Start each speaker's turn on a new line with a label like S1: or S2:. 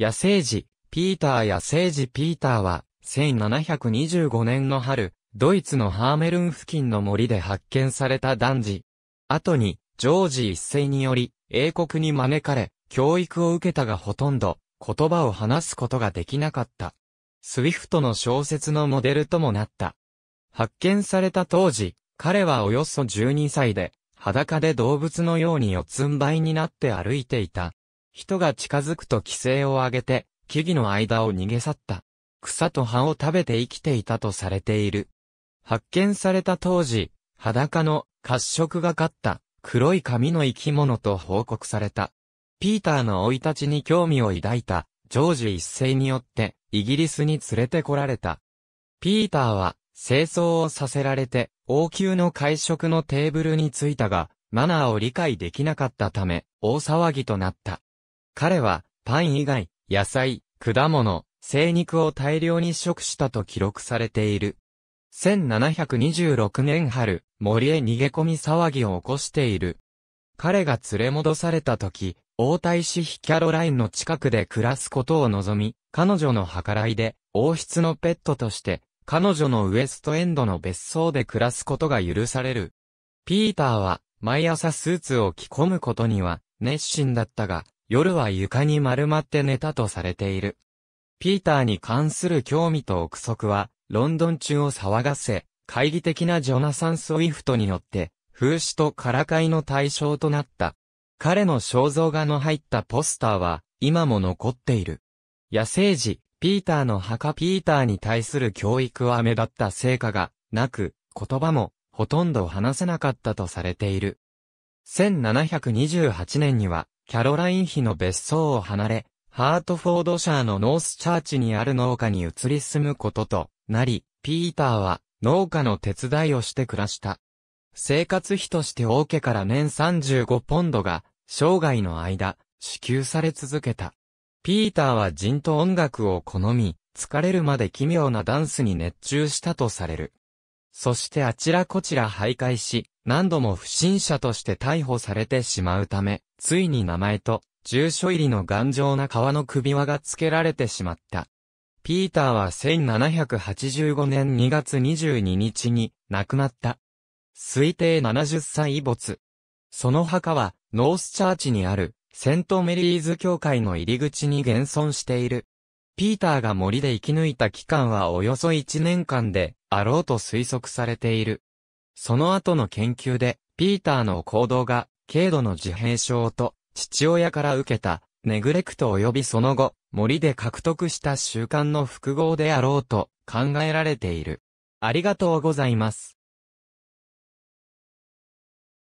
S1: 野生児、ピーター野生児ピーターは、1725年の春、ドイツのハーメルン付近の森で発見された男児。後に、ジョージ一世により、英国に招かれ、教育を受けたがほとんど、言葉を話すことができなかった。スウィフトの小説のモデルともなった。発見された当時、彼はおよそ12歳で、裸で動物のように四つん這いになって歩いていた。人が近づくと規制を上げて、木々の間を逃げ去った。草と葉を食べて生きていたとされている。発見された当時、裸の褐色がかった黒い髪の生き物と報告された。ピーターの生い立ちに興味を抱いたジョージ一世によってイギリスに連れてこられた。ピーターは清掃をさせられて王宮の会食のテーブルに着いたが、マナーを理解できなかったため大騒ぎとなった。彼は、パン以外、野菜、果物、生肉を大量に食したと記録されている。1726年春、森へ逃げ込み騒ぎを起こしている。彼が連れ戻された時、王太子妃キャロラインの近くで暮らすことを望み、彼女の計らいで、王室のペットとして、彼女のウエストエンドの別荘で暮らすことが許される。ピーターは、毎朝スーツを着込むことには、熱心だったが、夜は床に丸まって寝たとされている。ピーターに関する興味と憶測は、ロンドン中を騒がせ、懐疑的なジョナサン・スウィフトによって、風刺とからかいの対象となった。彼の肖像画の入ったポスターは、今も残っている。野生児、ピーターの墓ピーターに対する教育は目立った成果が、なく、言葉も、ほとんど話せなかったとされている。1728年には、キャロライン妃の別荘を離れ、ハートフォードシャーのノースチャーチにある農家に移り住むこととなり、ピーターは農家の手伝いをして暮らした。生活費として王家から年35ポンドが生涯の間支給され続けた。ピーターは人と音楽を好み、疲れるまで奇妙なダンスに熱中したとされる。そしてあちらこちら徘徊し、何度も不審者として逮捕されてしまうため、ついに名前と、住所入りの頑丈な革の首輪が付けられてしまった。ピーターは1785年2月22日に亡くなった。推定70歳没。その墓は、ノースチャーチにある、セントメリーズ教会の入り口に現存している。ピーターが森で生き抜いた期間はおよそ1年間で、あろうと推測されている。その後の研究で、ピーターの行動が、軽度の自閉症と、父親から受けた、ネグレクト及びその後、森で獲得した習慣の複合であろうと考えられている。ありがとうございます。